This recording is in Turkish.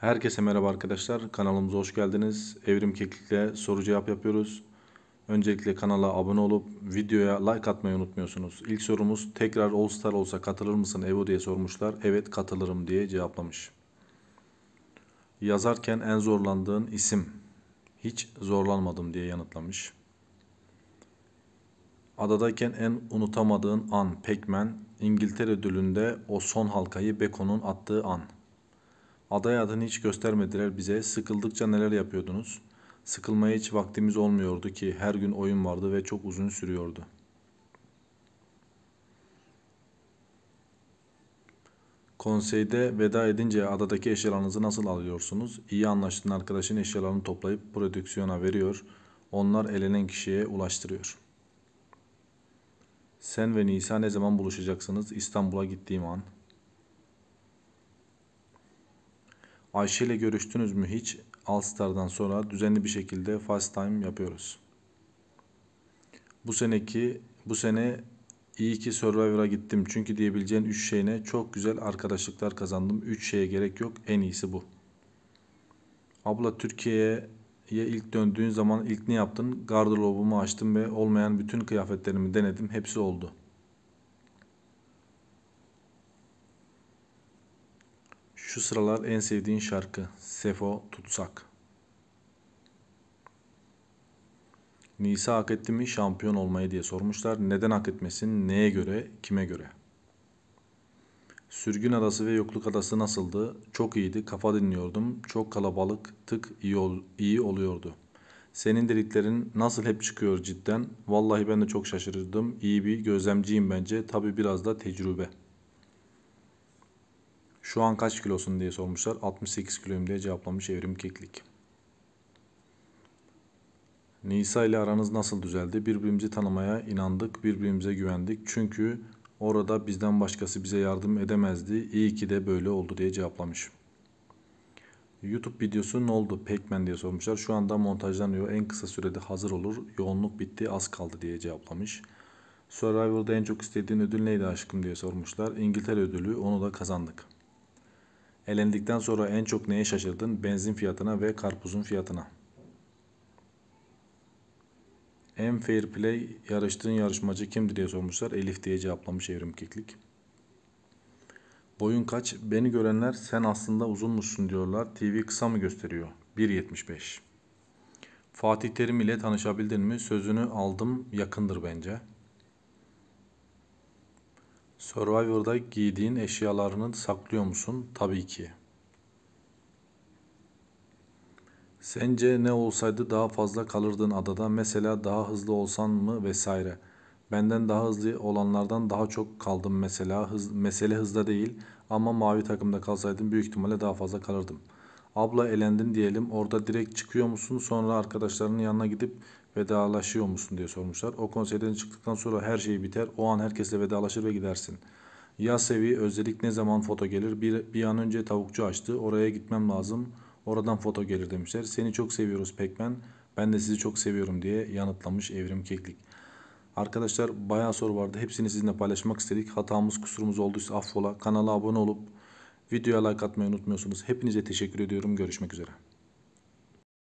Herkese merhaba arkadaşlar. Kanalımıza hoş geldiniz. Evrim Keklik'le soru cevap yapıyoruz. Öncelikle kanala abone olup videoya like atmayı unutmuyorsunuz. İlk sorumuz tekrar All Star olsa katılır mısın Evo diye sormuşlar. Evet katılırım diye cevaplamış. Yazarken en zorlandığın isim. Hiç zorlanmadım diye yanıtlamış. Adadayken en unutamadığın an Pekmen. İngiltere ödülünde o son halkayı Beko'nun attığı an. Aday adını hiç göstermediler bize. Sıkıldıkça neler yapıyordunuz? Sıkılmaya hiç vaktimiz olmuyordu ki her gün oyun vardı ve çok uzun sürüyordu. Konseyde veda edince adadaki eşyalarınızı nasıl alıyorsunuz? İyi anlaştığın arkadaşın eşyalarını toplayıp prodüksiyona veriyor. Onlar elenen kişiye ulaştırıyor. Sen ve Nisa ne zaman buluşacaksınız? İstanbul'a gittiğim an. Ayşe ile görüştünüz mü hiç? Alstar'dan sonra düzenli bir şekilde fast time yapıyoruz. Bu seneki bu sene iyi ki Survivor'a gittim çünkü diyebileceğin 3 şeyine çok güzel arkadaşlıklar kazandım. 3 şeye gerek yok. En iyisi bu. Abla Türkiye'ye ilk döndüğün zaman ilk ne yaptın? Gardırobumu açtım ve olmayan bütün kıyafetlerimi denedim. Hepsi oldu. Şu sıralar en sevdiğin şarkı Sefo Tutsak. Nisa hak etti mi şampiyon olmayı diye sormuşlar. Neden hak etmesin? Neye göre? Kime göre? Sürgün Adası ve Yokluk Adası nasıldı? Çok iyiydi. Kafa dinliyordum. Çok kalabalık. Tık iyi, ol iyi oluyordu. Senin dediklerin nasıl hep çıkıyor cidden? Vallahi ben de çok şaşırırdım. İyi bir gözlemciyim bence. Tabi biraz da tecrübe.'' Şu an kaç kilosun diye sormuşlar. 68 kiloyum diye cevaplamış Evrim Keklik. Nisa ile aranız nasıl düzeldi? Birbirimizi tanımaya inandık, birbirimize güvendik. Çünkü orada bizden başkası bize yardım edemezdi. İyi ki de böyle oldu diye cevaplamış. YouTube videosu ne oldu? Pekmen diye sormuşlar. Şu anda montajlanıyor. En kısa sürede hazır olur. Yoğunluk bitti, az kaldı diye cevaplamış. Survivor'da en çok istediğin ödül neydi aşkım diye sormuşlar. İngiltere ödülü onu da kazandık. Elendikten sonra en çok neye şaşırdın? Benzin fiyatına ve karpuzun fiyatına. En fair play yarıştığın yarışmacı kimdi diye sormuşlar. Elif diye cevaplamış Evrim Keklik. Boyun kaç? Beni görenler sen aslında uzun musun diyorlar. TV kısa mı gösteriyor? 1.75 Fatih Terim ile tanışabildin mi? Sözünü aldım yakındır bence. Survivor'da giydiğin eşyalarını saklıyor musun? Tabii ki. Sence ne olsaydı daha fazla kalırdın adada? Mesela daha hızlı olsan mı vesaire. Benden daha hızlı olanlardan daha çok kaldım mesela. Hız, mesele hızda değil ama mavi takımda kalsaydım büyük ihtimalle daha fazla kalırdım.'' abla elendin diyelim orada direkt çıkıyor musun sonra arkadaşlarının yanına gidip vedalaşıyor musun diye sormuşlar. O konseyden çıktıktan sonra her şey biter o an herkesle vedalaşır ve gidersin. Ya sevi özledik ne zaman foto gelir bir, bir an önce tavukçu açtı oraya gitmem lazım oradan foto gelir demişler. Seni çok seviyoruz Pekmen ben de sizi çok seviyorum diye yanıtlamış Evrim Keklik. Arkadaşlar bayağı soru vardı. Hepsini sizinle paylaşmak istedik. Hatamız kusurumuz olduysa affola. Kanala abone olup Videoya like atmayı unutmuyorsunuz. Hepinize teşekkür ediyorum. Görüşmek üzere.